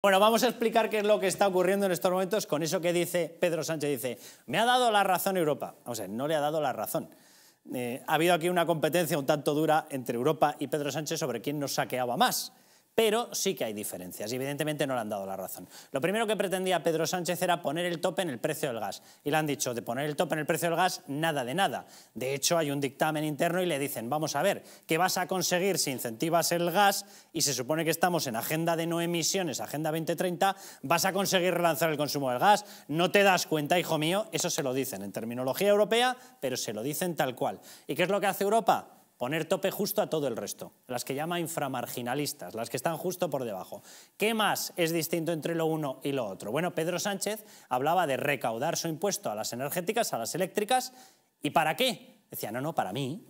Bueno, vamos a explicar qué es lo que está ocurriendo en estos momentos con eso que dice Pedro Sánchez. Dice, me ha dado la razón Europa. O sea no le ha dado la razón. Eh, ha habido aquí una competencia un tanto dura entre Europa y Pedro Sánchez sobre quién nos saqueaba más pero sí que hay diferencias y evidentemente no le han dado la razón. Lo primero que pretendía Pedro Sánchez era poner el tope en el precio del gas y le han dicho de poner el tope en el precio del gas nada de nada. De hecho hay un dictamen interno y le dicen vamos a ver qué vas a conseguir si incentivas el gas y se supone que estamos en agenda de no emisiones, agenda 2030, vas a conseguir relanzar el consumo del gas, no te das cuenta hijo mío, eso se lo dicen en terminología europea, pero se lo dicen tal cual. ¿Y qué es lo que hace Europa? Poner tope justo a todo el resto, las que llama inframarginalistas, las que están justo por debajo. ¿Qué más es distinto entre lo uno y lo otro? Bueno, Pedro Sánchez hablaba de recaudar su impuesto a las energéticas, a las eléctricas, ¿y para qué? Decía, no, no, para mí,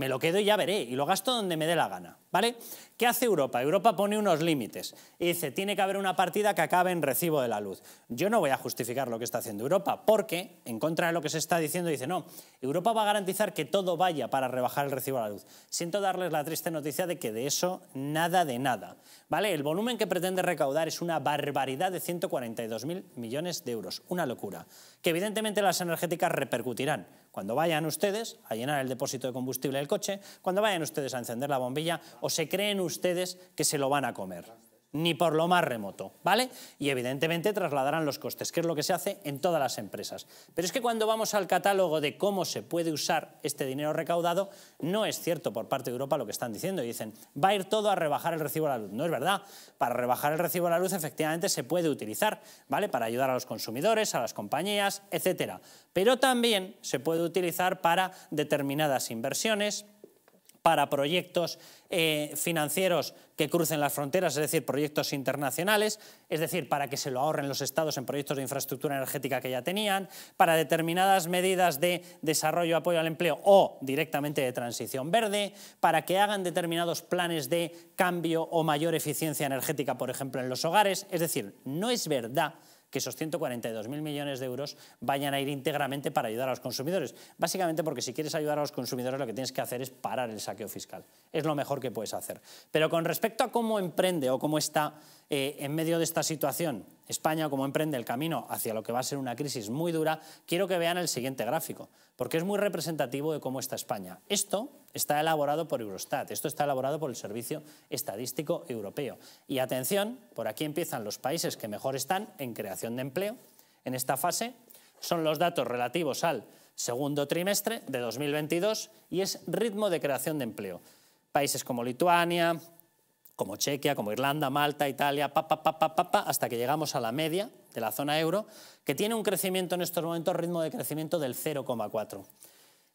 me lo quedo y ya veré, y lo gasto donde me dé la gana, ¿vale? ¿Qué hace Europa? Europa pone unos límites y dice, tiene que haber una partida que acabe en recibo de la luz. Yo no voy a justificar lo que está haciendo Europa, porque, en contra de lo que se está diciendo, dice, no, Europa va a garantizar que todo vaya para rebajar el recibo de la luz. Siento darles la triste noticia de que de eso nada de nada, ¿vale? El volumen que pretende recaudar es una barbaridad de 142.000 millones de euros, una locura, que evidentemente las energéticas repercutirán cuando vayan ustedes a llenar el depósito de combustible del coche, cuando vayan ustedes a encender la bombilla o se creen ustedes que se lo van a comer ni por lo más remoto, ¿vale? Y evidentemente trasladarán los costes, que es lo que se hace en todas las empresas. Pero es que cuando vamos al catálogo de cómo se puede usar este dinero recaudado, no es cierto por parte de Europa lo que están diciendo. Dicen, va a ir todo a rebajar el recibo de la luz. No es verdad. Para rebajar el recibo de la luz efectivamente se puede utilizar, ¿vale? Para ayudar a los consumidores, a las compañías, etcétera. Pero también se puede utilizar para determinadas inversiones, para proyectos eh, financieros que crucen las fronteras, es decir, proyectos internacionales, es decir, para que se lo ahorren los estados en proyectos de infraestructura energética que ya tenían, para determinadas medidas de desarrollo, apoyo al empleo o directamente de transición verde, para que hagan determinados planes de cambio o mayor eficiencia energética, por ejemplo, en los hogares. Es decir, no es verdad que esos 142.000 millones de euros vayan a ir íntegramente para ayudar a los consumidores. Básicamente porque si quieres ayudar a los consumidores lo que tienes que hacer es parar el saqueo fiscal. Es lo mejor que puedes hacer. Pero con respecto a cómo emprende o cómo está eh, en medio de esta situación, España como emprende el camino hacia lo que va a ser una crisis muy dura, quiero que vean el siguiente gráfico, porque es muy representativo de cómo está España. Esto está elaborado por Eurostat, esto está elaborado por el Servicio Estadístico Europeo. Y atención, por aquí empiezan los países que mejor están en creación de empleo. En esta fase son los datos relativos al segundo trimestre de 2022 y es ritmo de creación de empleo. Países como Lituania, como Chequia, como Irlanda, Malta, Italia, pa, hasta que llegamos a la media de la zona euro, que tiene un crecimiento en estos momentos, ritmo de crecimiento del 0,4.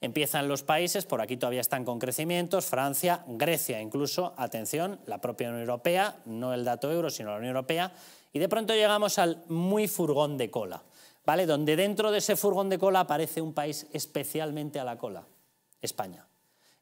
Empiezan los países, por aquí todavía están con crecimientos, Francia, Grecia incluso, atención, la propia Unión Europea, no el dato euro, sino la Unión Europea, y de pronto llegamos al muy furgón de cola, ¿vale? Donde dentro de ese furgón de cola aparece un país especialmente a la cola, España.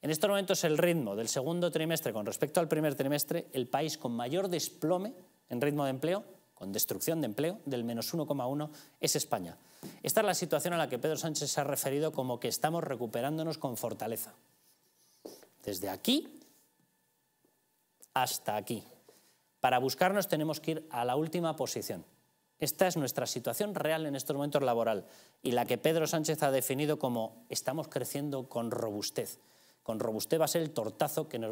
En estos momentos el ritmo del segundo trimestre con respecto al primer trimestre, el país con mayor desplome en ritmo de empleo, con destrucción de empleo, del menos 1,1, es España. Esta es la situación a la que Pedro Sánchez se ha referido como que estamos recuperándonos con fortaleza. Desde aquí hasta aquí. Para buscarnos tenemos que ir a la última posición. Esta es nuestra situación real en estos momentos laboral y la que Pedro Sánchez ha definido como estamos creciendo con robustez. Con robustez va a ser el tortazo que nos vamos